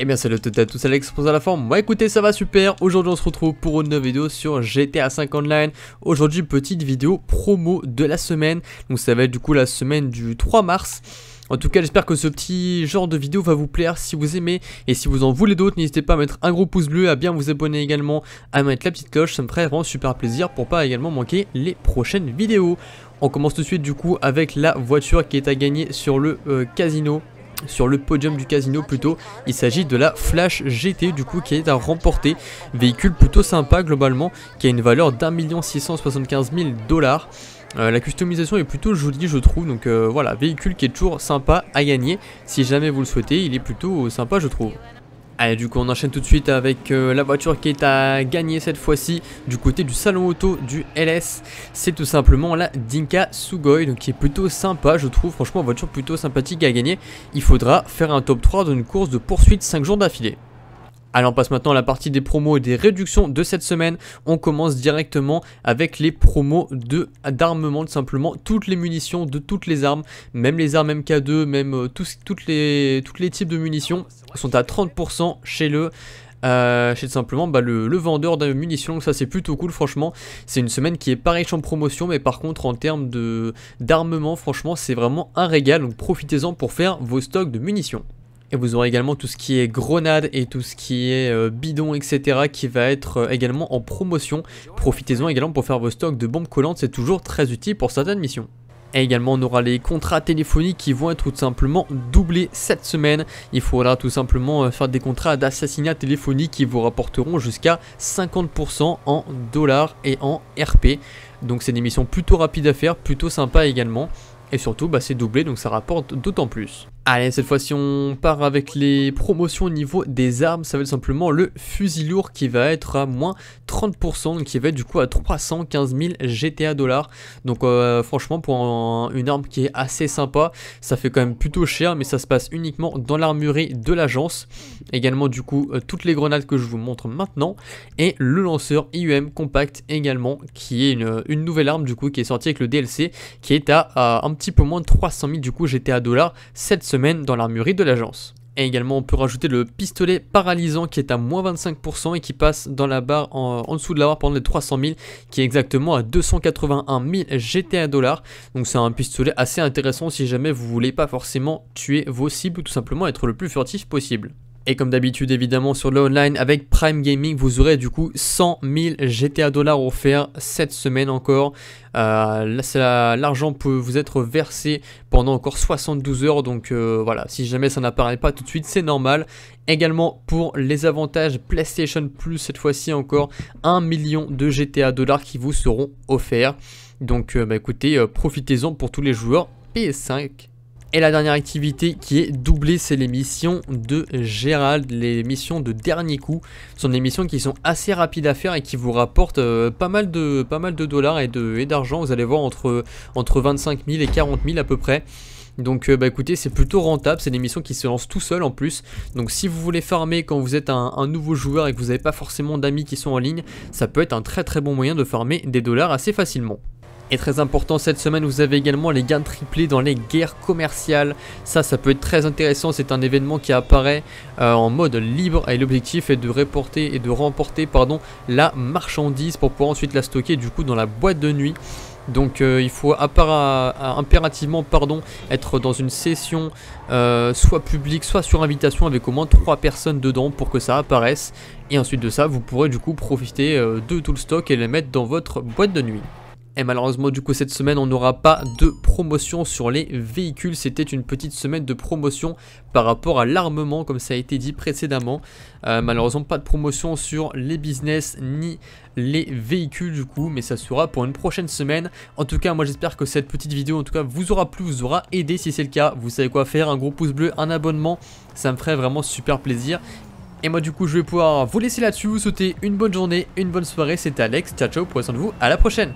Et eh bien salut à tous, Alex pour à la forme. Moi écoutez, ça va super. Aujourd'hui, on se retrouve pour une nouvelle vidéo sur GTA 5 Online. Aujourd'hui, petite vidéo promo de la semaine. Donc ça va être du coup la semaine du 3 mars. En tout cas, j'espère que ce petit genre de vidéo va vous plaire. Si vous aimez et si vous en voulez d'autres, n'hésitez pas à mettre un gros pouce bleu, à bien vous abonner également, à mettre la petite cloche. Ça me ferait vraiment super plaisir pour pas également manquer les prochaines vidéos. On commence tout de suite du coup avec la voiture qui est à gagner sur le euh, casino sur le podium du casino plutôt. Il s'agit de la Flash GT du coup qui est à remporter. Véhicule plutôt sympa globalement qui a une valeur d'un million six cent soixante-quinze mille dollars. Euh, la customisation est plutôt jolie je trouve donc euh, voilà véhicule qui est toujours sympa à gagner si jamais vous le souhaitez il est plutôt sympa je trouve. Allez du coup on enchaîne tout de suite avec euh, la voiture qui est à gagner cette fois-ci du côté du salon auto du LS. C'est tout simplement la Dinka Sugoi donc qui est plutôt sympa je trouve franchement voiture plutôt sympathique à gagner. Il faudra faire un top 3 une course de poursuite 5 jours d'affilée. Alors on passe maintenant à la partie des promos et des réductions de cette semaine. On commence directement avec les promos de d'armement, simplement toutes les munitions de toutes les armes, même les armes MK2, même euh, tous, toutes les, les types de munitions sont à 30% chez le euh, simplement bah, le, vendeur de munitions. Donc ça c'est plutôt cool franchement. C'est une semaine qui est pas riche en promotion mais par contre en termes d'armement franchement c'est vraiment un régal. Donc profitez-en pour faire vos stocks de munitions. Et vous aurez également tout ce qui est grenade et tout ce qui est euh, bidon, etc. qui va être euh, également en promotion. Profitez-en également pour faire vos stocks de bombes collantes, c'est toujours très utile pour certaines missions. Et également on aura les contrats téléphoniques qui vont être tout simplement doublés cette semaine. Il faudra tout simplement euh, faire des contrats d'assassinat téléphonique qui vous rapporteront jusqu'à 50% en dollars et en RP. Donc c'est des missions plutôt rapides à faire, plutôt sympa également. Et surtout bah, c'est doublé donc ça rapporte d'autant plus. Allez, cette fois-ci, on part avec les promotions au niveau des armes. Ça va être simplement le fusil lourd qui va être à moins 30%, donc qui va être du coup à 315 000 GTA dollars. Donc euh, franchement, pour une arme qui est assez sympa, ça fait quand même plutôt cher, mais ça se passe uniquement dans l'armurerie de l'agence. Également, du coup, euh, toutes les grenades que je vous montre maintenant. Et le lanceur IUM Compact également, qui est une, nouvelle arme du coup, qui est sortie avec le DLC, qui est à, un petit peu moins de 300 000 du coup GTA dollars cette semaine dans l'armurerie de l'agence. Et également, on peut rajouter le pistolet paralysant qui est à moins 25% et qui passe dans la barre en, dessous de la barre pendant les 300 000, qui est exactement à 281 000 GTA dollars. Donc, c'est un pistolet assez intéressant si jamais vous voulez pas forcément tuer vos cibles ou tout simplement être le plus furtif possible. Et comme d'habitude, évidemment, sur le online, avec Prime Gaming, vous aurez du coup 100 000 GTA dollars offerts cette semaine encore. Euh, l'argent peut vous être versé pendant encore 72 heures. Donc euh, voilà, si jamais ça n'apparaît pas tout de suite, c'est normal. Également pour les avantages PlayStation Plus, cette fois-ci encore 1 million de GTA dollars qui vous seront offerts. Donc euh, bah, écoutez, profitez-en pour tous les joueurs PS5 et la dernière activité qui est doublée, c'est les missions de Gérald, les missions de dernier coup. Ce sont des missions qui sont assez rapides à faire et qui vous rapportent euh, pas, mal de, dollars et d'argent. vous allez voir entre, 25 000 et 40 000 à peu près. Donc euh, bah écoutez c'est plutôt rentable, c'est des missions qui se lancent tout seul en plus. Donc si vous voulez farmer quand vous êtes un, un nouveau joueur et que vous n'avez pas forcément d'amis qui sont en ligne, ça peut être un très très bon moyen de farmer des dollars assez facilement. Et très important, cette semaine, vous avez également les gains triplés dans les guerres commerciales. Ça, ça peut être très intéressant. C'est un événement qui apparaît euh, en mode libre et l'objectif est de reporter et de remporter pardon, la marchandise pour pouvoir ensuite la stocker du coup dans la boîte de nuit. Donc euh, il faut euh, impérativement pardon, être dans une session soit publique, soit sur invitation avec au moins trois personnes dedans pour que ça apparaisse. Et ensuite de ça, vous pourrez du coup profiter de tout le stock et les mettre dans votre boîte de nuit. Et malheureusement, du coup, cette semaine, on n'aura pas de promotion sur les véhicules. C'était une petite semaine de promotion par rapport à l'armement, comme ça a été dit précédemment. Euh, malheureusement, pas de promotion sur les business ni les véhicules du coup, mais ça sera pour une prochaine semaine. En tout cas, moi j'espère que cette petite vidéo en tout cas vous aura plu, vous aura aidé. Si c'est le cas, vous savez quoi faire, un gros pouce bleu, un abonnement, ça me ferait vraiment super plaisir. Et moi du coup je vais pouvoir vous laisser là-dessus, vous souhaiter une bonne journée, une bonne soirée, c'était Alex, ciao ciao, pour de vous, à la prochaine